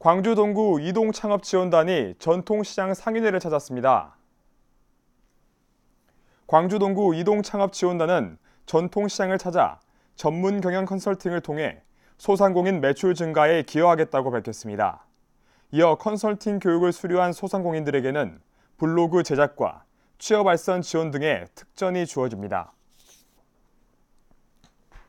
광주 동구 이동창업지원단이 전통시장 상인회를 찾았습니다. 광주 동구 이동창업지원단은 전통시장을 찾아 전문 경영 컨설팅을 통해 소상공인 매출 증가에 기여하겠다고 밝혔습니다. 이어 컨설팅 교육을 수료한 소상공인들에게는 블로그 제작과 취업 발선 지원 등의 특전이 주어집니다.